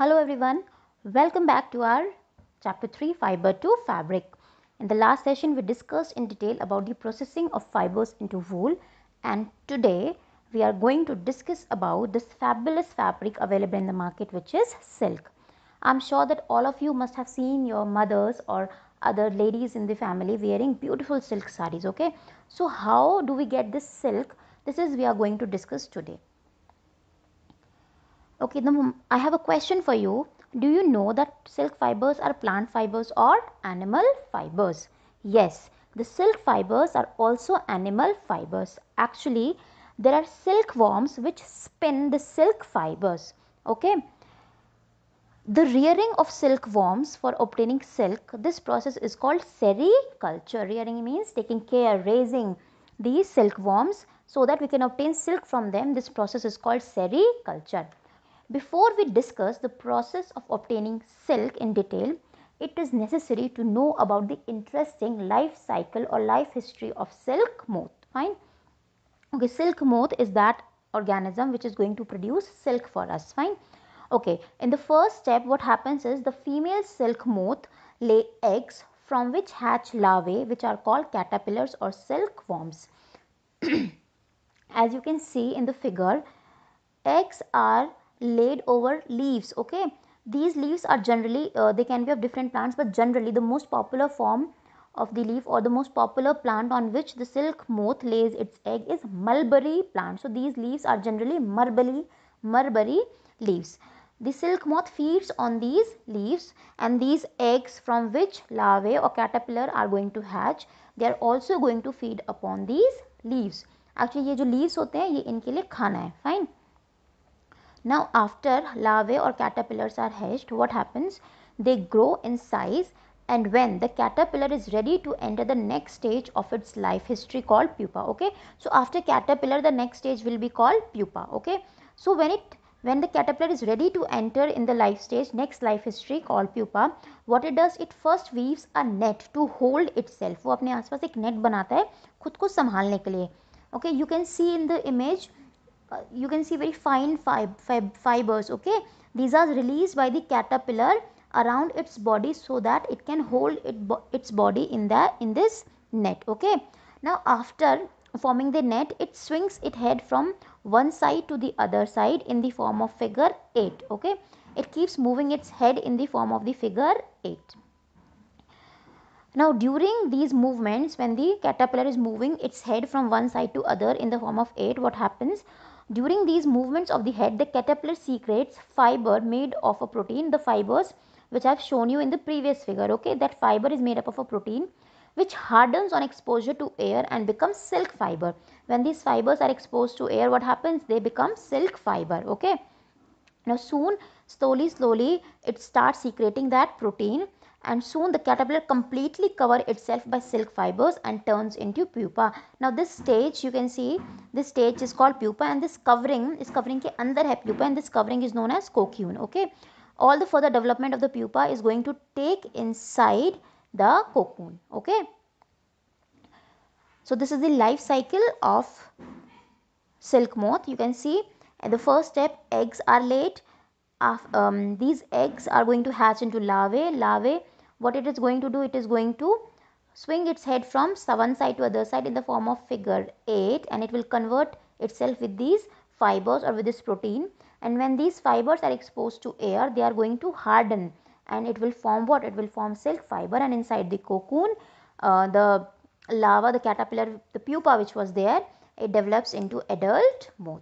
Hello everyone, welcome back to our chapter 3 fiber to fabric. In the last session we discussed in detail about the processing of fibers into wool and today we are going to discuss about this fabulous fabric available in the market which is silk. I'm sure that all of you must have seen your mothers or other ladies in the family wearing beautiful silk sarees okay. So how do we get this silk? This is we are going to discuss today. Okay, the, um, I have a question for you. Do you know that silk fibers are plant fibers or animal fibers? Yes, the silk fibers are also animal fibers. Actually, there are silkworms which spin the silk fibers. Okay. The rearing of silkworms for obtaining silk, this process is called sericulture. Rearing means taking care, raising these silkworms so that we can obtain silk from them. This process is called sericulture. Before we discuss the process of obtaining silk in detail, it is necessary to know about the interesting life cycle or life history of silk moth. Fine. Okay, silk moth is that organism which is going to produce silk for us. Fine. Okay, in the first step, what happens is the female silk moth lay eggs from which hatch larvae which are called caterpillars or silkworms. As you can see in the figure, eggs are laid over leaves okay these leaves are generally uh, they can be of different plants but generally the most popular form of the leaf or the most popular plant on which the silk moth lays its egg is mulberry plant so these leaves are generally mulberry mulberry leaves the silk moth feeds on these leaves and these eggs from which larvae or caterpillar are going to hatch they are also going to feed upon these leaves actually ये जो leaves होते हैं ये इनके लिए खाना fine now after larvae or caterpillars are hatched, what happens? They grow in size and when the caterpillar is ready to enter the next stage of its life history called pupa, okay? So after caterpillar, the next stage will be called pupa, okay? So when it when the caterpillar is ready to enter in the life stage, next life history called pupa, what it does, it first weaves a net to hold itself. वो अपने आसपास एक net बनाता है खुद को संभालने के लिए. Okay, you can see in the image uh, you can see very fine fib fib fibers okay these are released by the caterpillar around its body so that it can hold it bo its body in the in this net okay now after forming the net it swings its head from one side to the other side in the form of figure 8 okay it keeps moving its head in the form of the figure 8 now during these movements when the caterpillar is moving its head from one side to other in the form of 8 what happens during these movements of the head, the caterpillar secretes fiber made of a protein, the fibers which I've shown you in the previous figure. Okay, that fiber is made up of a protein which hardens on exposure to air and becomes silk fiber. When these fibers are exposed to air, what happens? They become silk fiber. Okay. Now soon, slowly, slowly, it starts secreting that protein and soon the caterpillar completely cover itself by silk fibers and turns into pupa now this stage you can see this stage is called pupa and this covering is covering ke andar hai pupa and this covering is known as cocoon okay all the further development of the pupa is going to take inside the cocoon okay so this is the life cycle of silk moth you can see at the first step eggs are laid um, these eggs are going to hatch into larvae. Larvae, what it is going to do, it is going to swing its head from one side to other side in the form of figure 8 and it will convert itself with these fibers or with this protein and when these fibers are exposed to air they are going to harden and it will form what it will form silk fiber and inside the cocoon uh, the larva the caterpillar the pupa which was there it develops into adult moth